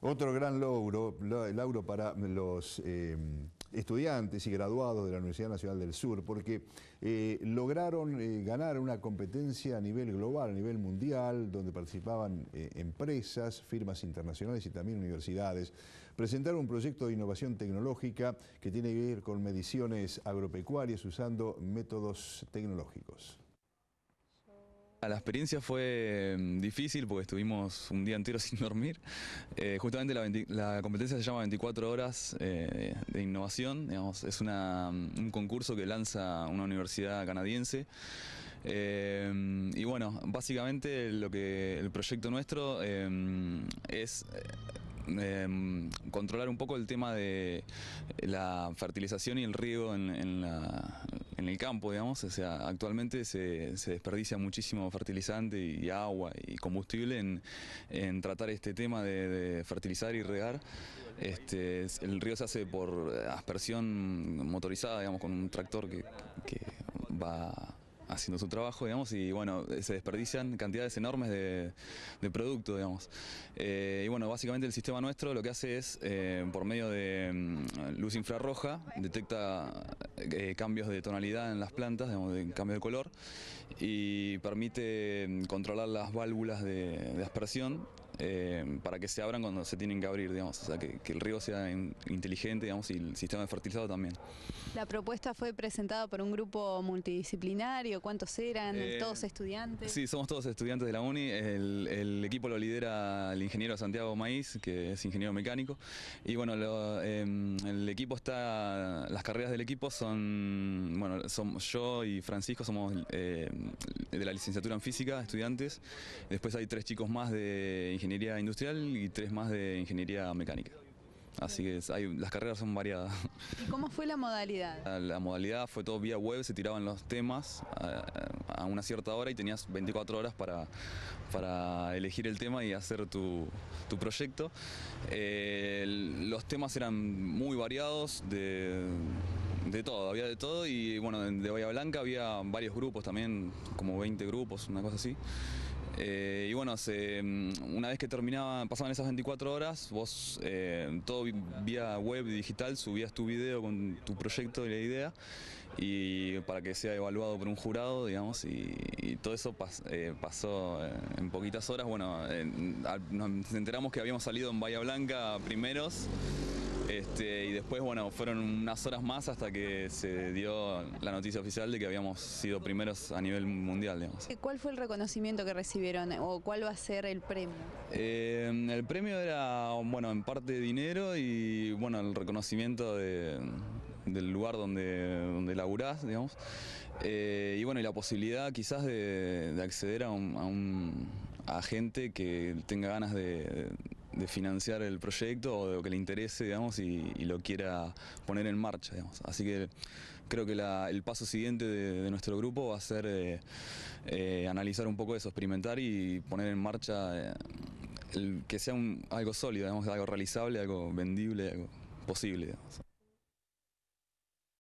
Otro gran logro, logro para los eh, estudiantes y graduados de la Universidad Nacional del Sur, porque eh, lograron eh, ganar una competencia a nivel global, a nivel mundial, donde participaban empresas, firmas internacionales y también universidades. Presentaron un proyecto de innovación tecnológica que tiene que ver con mediciones agropecuarias usando métodos tecnológicos. La experiencia fue em, difícil porque estuvimos un día entero sin dormir. Eh, justamente la, competencia se llama 24 horas eh, de innovación. es mm, un concurso que lanza una universidad canadiense. Eh, y bueno, básicamente lo que el proyecto nuestro em, es em, controlar un poco el tema de la fertilización y el riego en, la, en el campo, digamos, o sea, actualmente se, se desperdicia muchísimo fertilizante y agua y combustible en, tratar este tema de, fertilizar y regar. Este, el río se hace por aspersión motorizada, digamos, con un tractor que, que va haciendo su trabajo, digamos, y bueno, se desperdician cantidades enormes de, producto, digamos. Eh, y bueno, básicamente el sistema nuestro lo que hace es, eh, por medio de mm, luz infrarroja, detecta eh, cambios de tonalidad en las plantas, digamos, de cambio de color, y permite mm, controlar las válvulas de, de aspersión eh, para que se abran cuando se tienen que abrir, digamos, o sea, que, el río sea inteligente, digamos, y el sistema de fertilizado también. La propuesta fue presentada por un grupo multidisciplinario, ¿cuántos eran? Eh, ¿Todos estudiantes? Sí, somos todos estudiantes de la UNI, el, equipo lo lidera el ingeniero Santiago Maíz, que es ingeniero mecánico, y bueno, lo, em, está, las carreras del equipo son, bueno, yo y Francisco somos eh, de la licenciatura en física, estudiantes. Después hay tres chicos más de ingeniería industrial y tres más de ingeniería mecánica. Así que hay, las carreras son variadas. ¿Y cómo fue la modalidad? La, modalidad fue todo vía web, se tiraban los temas a, una cierta hora y tenías 24 horas para, elegir el tema y hacer tu, proyecto. Eh, los temas eran muy variados, de, de todo, había de todo y bueno, de Bahía Blanca había varios grupos también, como 20 grupos, una cosa así. Eh, y bueno, mm, una vez que terminaban, pasaban esas 24 horas, vos eh, todo vía web digital subías tu video con tu proyecto y la idea y para que sea evaluado por un jurado, digamos, y, todo eso eh, pasó en poquitas horas. Bueno, nos enteramos que habíamos salido en Bahía Blanca primeros. Este, y después, bueno, fueron unas horas más hasta que se dio la noticia oficial de que habíamos sido primeros a nivel mundial, digamos. Eh, ¿Cuál fue el reconocimiento que recibieron o cuál va a ser el premio? Eh, el premio era, bueno, en parte dinero y, bueno, el reconocimiento del lugar donde, donde laburás, digamos. Eh, y bueno, y la posibilidad quizás de, acceder a, un, a, que tenga ganas de de, financiar el proyecto o de lo que le interese, digamos, y, lo quiera poner en marcha, digamos. Así que creo que el paso siguiente de, nuestro grupo va a ser eh, eh, analizar un poco eso, experimentar y poner en marcha eh, el, que sea un, algo sólido, algo realizable, algo vendible, algo posible.